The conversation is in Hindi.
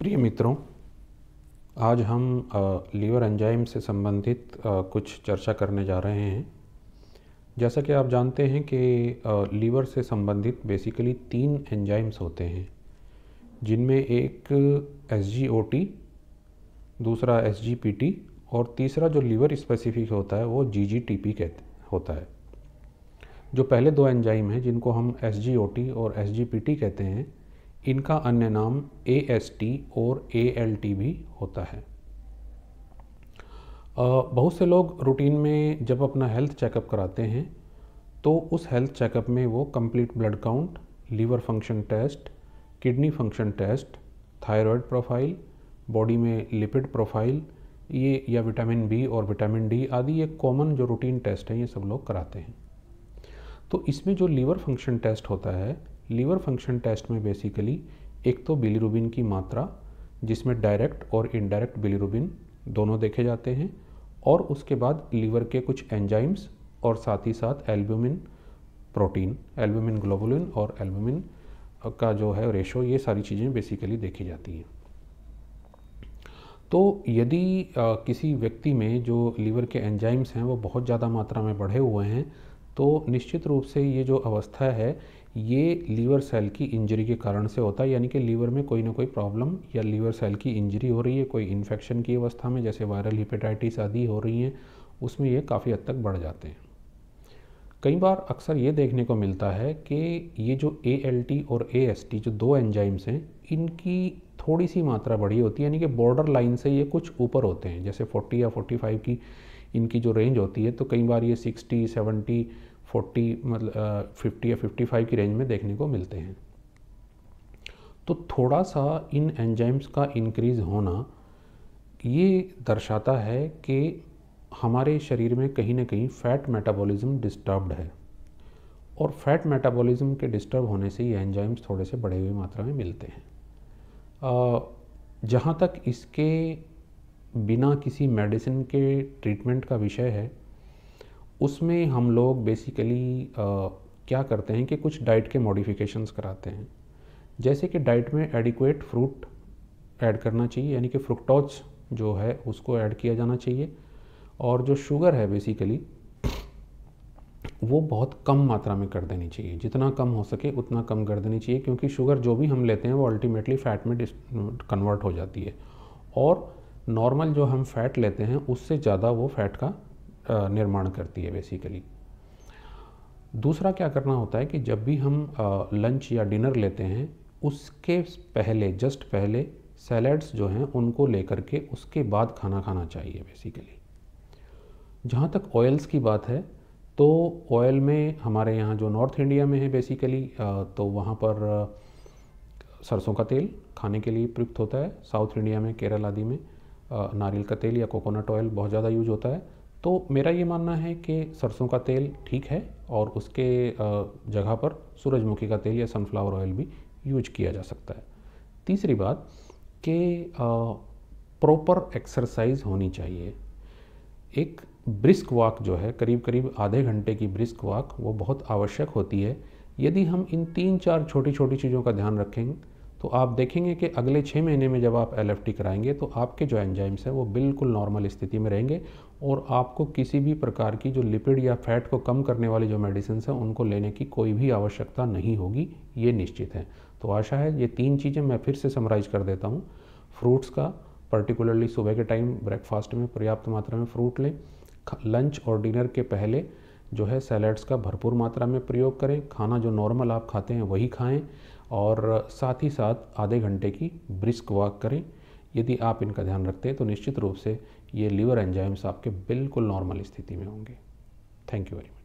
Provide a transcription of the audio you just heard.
प्रिय मित्रों आज हम लीवर एंजाइम से संबंधित कुछ चर्चा करने जा रहे हैं जैसा कि आप जानते हैं कि लीवर से संबंधित बेसिकली तीन एंजाइम्स होते हैं जिनमें एक एस दूसरा एस और तीसरा जो लीवर स्पेसिफिक होता है वो जी जी कहते होता है जो पहले दो एंजाइम हैं जिनको हम एस और एस कहते हैं इनका अन्य नाम ए एस टी और ए एल टी भी होता है बहुत से लोग रूटीन में जब अपना हेल्थ चेकअप कराते हैं तो उस हेल्थ चेकअप में वो complete blood count liver function test kidney function test thyroid profile body में लिपिड प्रोफाइल ये या विटामिन बी और विटामिन डी आदि ये कॉमन जो रूटीन टेस्ट हैं ये सब लोग कराते हैं तो इसमें जो लीवर फंक्शन टेस्ट होता है लीवर फंक्शन टेस्ट में बेसिकली एक तो बिलीरुबिन की मात्रा जिसमें डायरेक्ट और इनडायरेक्ट बिलीरुबिन दोनों देखे जाते हैं और उसके बाद लीवर के कुछ एंजाइम्स और साथ ही साथ एल्ब्यूमिन प्रोटीन एल्ब्यूमिन ग्लोबुलिन और एल्ब्यूमिन का जो है रेशो ये सारी चीज़ें बेसिकली देखी जाती हैं तो यदि किसी व्यक्ति में जो लीवर के एंजाइम्स हैं वो बहुत ज़्यादा मात्रा में बढ़े हुए हैं तो निश्चित रूप से ये जो अवस्था है ये लीवर सेल की इंजरी के कारण से होता है यानी कि लीवर में कोई ना कोई प्रॉब्लम या लीवर सेल की इंजरी हो रही है कोई इन्फेक्शन की अवस्था में जैसे वायरल हिपेटाइटिस आदि हो रही हैं उसमें ये काफ़ी हद तक बढ़ जाते हैं कई बार अक्सर ये देखने को मिलता है कि ये जो ए और ए जो दो एंजाइम्स हैं इनकी थोड़ी सी मात्रा बढ़ी होती है यानी कि बॉर्डर लाइन से ये कुछ ऊपर होते हैं जैसे 40 या 45 की इनकी जो रेंज होती है तो कई बार ये 60, सेवेंटी फोर्टी मतलब फिफ्टी या फिफ्टी फाइव की रेंज में देखने को मिलते हैं तो थोड़ा सा इन एंजाइम्स का इंक्रीज़ होना ये दर्शाता है कि हमारे शरीर में कहीं ना कहीं फ़ैट मेटाबॉलिज्म डिस्टर्ब्ड है और फैट मेटाबॉलिज्म के डिस्टर्ब होने से ये एंजाइम्स थोड़े से बढ़े हुए मात्रा में मिलते हैं जहाँ तक इसके बिना किसी मेडिसिन के ट्रीटमेंट का विषय है उसमें हम लोग बेसिकली क्या करते हैं कि कुछ डाइट के मॉडिफिकेशंस कराते हैं जैसे कि डाइट में एडिकुएट फ्रूट ऐड करना चाहिए यानी कि फ्रुक्टोज जो है उसको ऐड किया जाना चाहिए और जो शुगर है बेसिकली वो बहुत कम मात्रा में कर देनी चाहिए जितना कम हो सके उतना कम कर देनी चाहिए क्योंकि शुगर जो भी हम लेते हैं वो अल्टीमेटली फ़ैट में कन्वर्ट हो जाती है और नॉर्मल जो हम फ़ैट लेते हैं उससे ज़्यादा वो फ़ैट का निर्माण करती है बेसिकली दूसरा क्या करना होता है कि जब भी हम लंच या डिनर लेते हैं उसके पहले जस्ट पहले सैलड्स जो हैं उनको लेकर के उसके बाद खाना खाना चाहिए बेसिकली जहाँ तक ऑयल्स की बात है तो ऑयल में हमारे यहाँ जो नॉर्थ इंडिया में है बेसिकली तो वहाँ पर सरसों का तेल खाने के लिए प्रयुक्त होता है साउथ इंडिया में केरल आदि में नारियल का तेल या कोकोनट ऑयल बहुत ज़्यादा यूज होता है तो मेरा ये मानना है कि सरसों का तेल ठीक है और उसके जगह पर सूरजमुखी का तेल या सनफ्लावर ऑयल भी यूज किया जा सकता है तीसरी बात कि प्रॉपर एक्सरसाइज होनी चाहिए एक ब्रिस्क वॉक जो है करीब करीब आधे घंटे की ब्रिस्क वॉक वो बहुत आवश्यक होती है यदि हम इन तीन चार छोटी छोटी चीज़ों का ध्यान रखें तो आप देखेंगे कि अगले छः महीने में जब आप एल कराएंगे तो आपके जो एंजाइम्स हैं वो बिल्कुल नॉर्मल स्थिति में रहेंगे और आपको किसी भी प्रकार की जो लिपिड या फैट को कम करने वाली जो मेडिसिन हैं उनको लेने की कोई भी आवश्यकता नहीं होगी ये निश्चित है तो आशा है ये तीन चीज़ें मैं फिर से समराइज कर देता हूँ फ्रूट्स का पर्टिकुलरली सुबह के टाइम ब्रेकफास्ट में पर्याप्त मात्रा में फ्रूट लें लंच और डिनर के पहले जो है सैलड्स का भरपूर मात्रा में प्रयोग करें खाना जो नॉर्मल आप खाते हैं वही खाएं और साथ ही साथ आधे घंटे की ब्रिस्क वॉक करें यदि आप इनका ध्यान रखते हैं तो निश्चित रूप से ये लीवर एंजाइम्स आपके बिल्कुल नॉर्मल स्थिति में होंगे थैंक यू वेरी मच